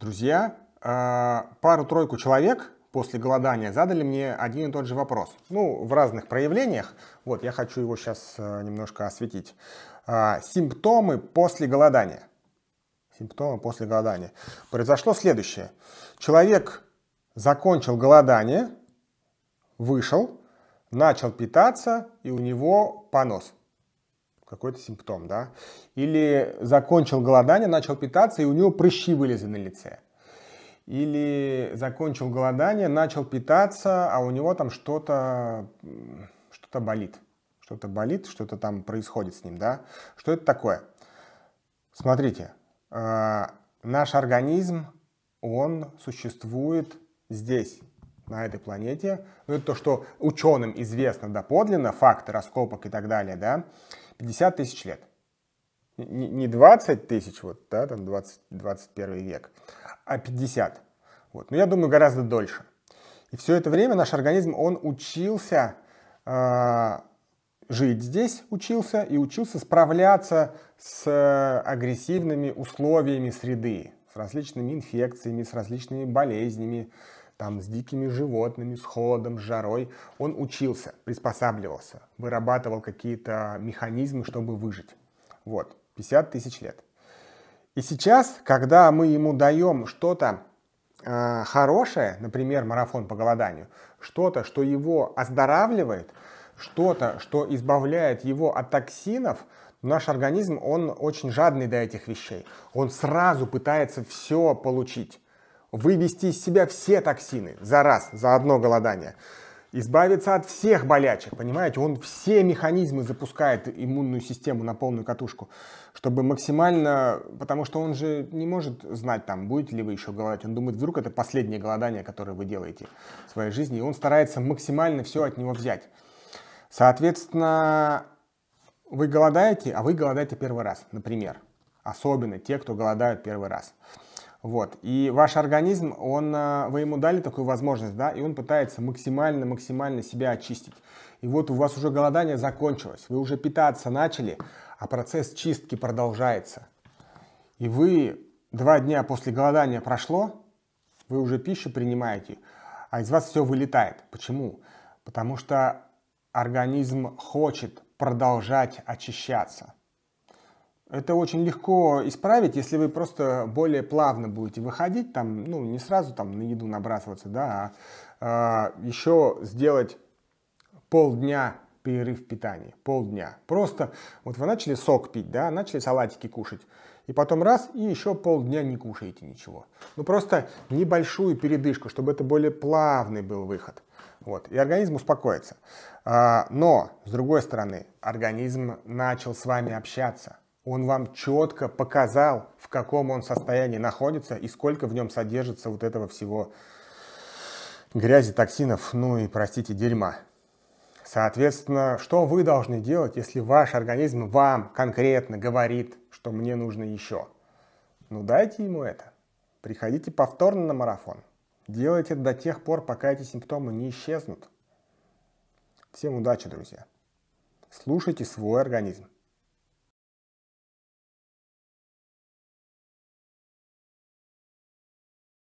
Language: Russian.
Друзья, а, пару-тройку человек после голодания задали мне один и тот же вопрос. Ну, в разных проявлениях. Вот, я хочу его сейчас э, немножко осветить. А, симптомы после голодания. Симптомы после голодания. Произошло следующее. Человек закончил голодание, вышел, начал питаться, и у него понос какой-то симптом, да? Или закончил голодание, начал питаться, и у него прыщи вылезли на лице. Или закончил голодание, начал питаться, а у него там что-то что болит. Что-то болит, что-то там происходит с ним, да? Что это такое? Смотрите, э, наш организм, он существует здесь, на этой планете. Ну, это то, что ученым известно доподлинно, факты раскопок и так далее, да. 50 тысяч лет. Не 20 тысяч, вот, да, там 20, 21 век, а 50. Вот. Но ну, я думаю, гораздо дольше. И все это время наш организм, он учился э, жить здесь, учился и учился справляться с агрессивными условиями среды, с различными инфекциями, с различными болезнями, там с дикими животными, с холодом, с жарой. Он учился, приспосабливался, вырабатывал какие-то механизмы, чтобы выжить. Вот, 50 тысяч лет. И сейчас, когда мы ему даем что-то э, хорошее, например, марафон по голоданию, что-то, что его оздоравливает, что-то, что избавляет его от токсинов, наш организм, он очень жадный до этих вещей. Он сразу пытается все получить вывести из себя все токсины за раз, за одно голодание, избавиться от всех болячек, понимаете, он все механизмы запускает иммунную систему на полную катушку, чтобы максимально, потому что он же не может знать там, будете ли вы еще голодать, он думает, вдруг это последнее голодание, которое вы делаете в своей жизни, и он старается максимально все от него взять. Соответственно, вы голодаете, а вы голодаете первый раз, например. Особенно те, кто голодают первый раз. Вот. И ваш организм, он, э, вы ему дали такую возможность, да, и он пытается максимально-максимально себя очистить. И вот у вас уже голодание закончилось, вы уже питаться начали, а процесс чистки продолжается. И вы два дня после голодания прошло, вы уже пищу принимаете, а из вас все вылетает. Почему? Потому что организм хочет продолжать очищаться. Это очень легко исправить, если вы просто более плавно будете выходить, там, ну, не сразу там на еду набрасываться, да, а э, а, еще сделать полдня перерыв питания, полдня. Просто вот вы начали сок пить, да, начали салатики кушать, и потом раз, и еще полдня не кушаете ничего. Ну, просто небольшую передышку, чтобы это более плавный был выход. Вот, и организм успокоится. А, но, с другой стороны, организм начал с вами общаться – он вам четко показал, в каком он состоянии находится и сколько в нем содержится вот этого всего грязи, токсинов, ну и, простите, дерьма. Соответственно, что вы должны делать, если ваш организм вам конкретно говорит, что мне нужно еще? Ну дайте ему это. Приходите повторно на марафон. Делайте это до тех пор, пока эти симптомы не исчезнут. Всем удачи, друзья. Слушайте свой организм.